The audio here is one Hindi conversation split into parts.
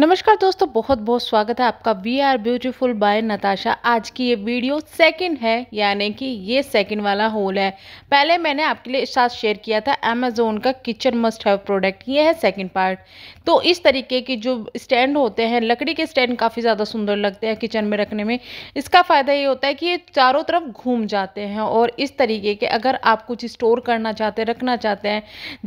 नमस्कार दोस्तों बहुत बहुत स्वागत है आपका we are beautiful by Natasha आज की ये वीडियो सेकंड है यानी कि ये सेकंड वाला होल है पहले मैंने आपके लिए साथ शेयर किया था अमेजोन का किचन मस्ट हैव प्रोडक्ट ये है सेकंड पार्ट तो इस तरीके के जो स्टैंड होते हैं लकड़ी के स्टैंड काफ़ी ज़्यादा सुंदर लगते हैं किचन में रखने में इसका फ़ायदा ये होता है कि ये चारों तरफ घूम जाते हैं और इस तरीके के अगर आप कुछ स्टोर करना चाहते हैं रखना चाहते हैं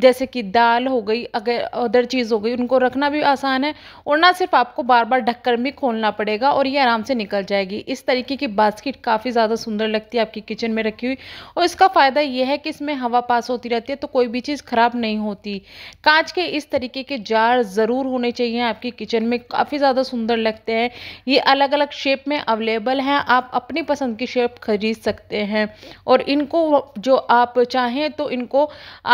जैसे कि दाल हो गई अगर अदर चीज़ हो गई उनको रखना भी आसान है और वरना सिर्फ आपको बार बार ढक्कर भी खोलना पड़ेगा और ये आराम से निकल जाएगी इस तरीके की बास्केट काफ़ी ज़्यादा सुंदर लगती है आपकी किचन में रखी हुई और इसका फ़ायदा यह है कि इसमें हवा पास होती रहती है तो कोई भी चीज़ ख़राब नहीं होती कांच के इस तरीके के जार ज़रूर होने चाहिए आपकी किचन में काफ़ी ज़्यादा सुंदर लगते हैं ये अलग अलग शेप में अवेलेबल हैं आप अपनी पसंद की शेप खरीद सकते हैं और इनको जो आप चाहें तो इनको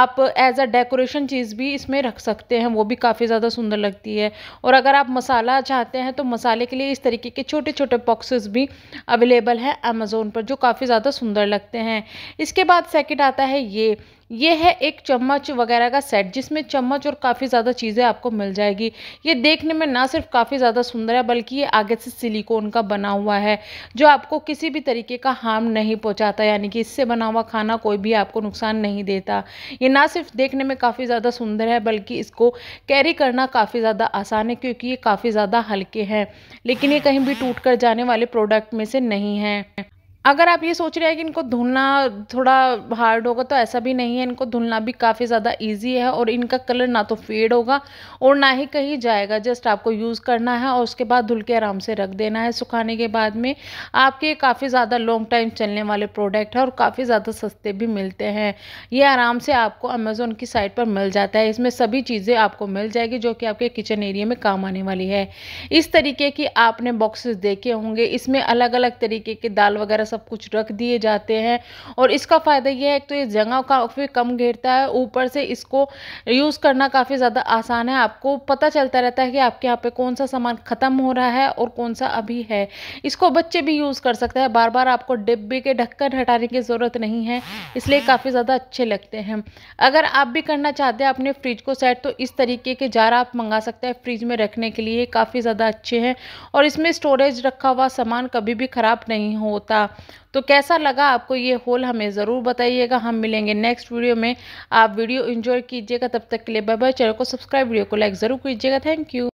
आप एज अ डेकोरेशन चीज़ भी इसमें रख सकते हैं वो भी काफ़ी ज़्यादा सुंदर लगती है और अगर अगर आप मसाला चाहते हैं तो मसाले के लिए इस तरीके के छोटे छोटे बॉक्सेस भी अवेलेबल है अमेज़ोन पर जो काफ़ी ज़्यादा सुंदर लगते हैं इसके बाद सेकेंड आता है ये ये है एक चम्मच वगैरह का सेट जिसमें चम्मच और काफ़ी ज़्यादा चीज़ें आपको मिल जाएगी ये देखने में ना सिर्फ काफ़ी ज़्यादा सुंदर है बल्कि ये आगे से सिलिकॉन का बना हुआ है जो आपको किसी भी तरीके का हार्म नहीं पहुंचाता यानी कि इससे बना हुआ खाना कोई भी आपको नुकसान नहीं देता ये ना सिर्फ देखने में काफ़ी ज़्यादा सुंदर है बल्कि इसको कैरी करना काफ़ी ज़्यादा आसान है क्योंकि ये काफ़ी ज़्यादा हल्के हैं लेकिन ये कहीं भी टूट कर जाने वाले प्रोडक्ट में से नहीं है अगर आप ये सोच रहे हैं कि इनको धुलना थोड़ा हार्ड होगा तो ऐसा भी नहीं है इनको धुलना भी काफ़ी ज़्यादा इजी है और इनका कलर ना तो फेड होगा और ना ही कहीं जाएगा जस्ट आपको यूज़ करना है और उसके बाद धुल के आराम से रख देना है सुखाने के बाद में आपके काफ़ी ज़्यादा लॉन्ग टाइम चलने वाले प्रोडक्ट हैं और काफ़ी ज़्यादा सस्ते भी मिलते हैं ये आराम से आपको अमेज़ोन की साइट पर मिल जाता है इसमें सभी चीज़ें आपको मिल जाएगी जो कि आपके किचन एरिया में काम आने वाली है इस तरीके की आपने बॉक्सेस देखे होंगे इसमें अलग अलग तरीके के दाल वगैरह सब कुछ रख दिए जाते हैं और इसका फ़ायदा यह है तो ये जगह काफ़ी कम घेरता है ऊपर से इसको यूज़ करना काफ़ी ज़्यादा आसान है आपको पता चलता रहता है कि आपके यहाँ पे कौन सा सामान ख़त्म हो रहा है और कौन सा अभी है इसको बच्चे भी यूज़ कर सकते हैं बार बार आपको डिब्बे के ढक्कन हटाने की ज़रूरत नहीं है इसलिए काफ़ी ज़्यादा अच्छे लगते हैं अगर आप भी करना चाहते हैं अपने फ्रिज को सेट तो इस तरीके के जार आप मंगा सकते हैं फ्रिज में रखने के लिए काफ़ी ज़्यादा अच्छे हैं और इसमें स्टोरेज रखा हुआ सामान कभी भी ख़राब नहीं होता तो कैसा लगा आपको ये होल हमें ज़रूर बताइएगा हम मिलेंगे नेक्स्ट वीडियो में आप वीडियो इन्जॉय कीजिएगा तब तक के लिए बाय बाय चैनल को सब्सक्राइब वीडियो को लाइक ज़रूर कीजिएगा थैंक यू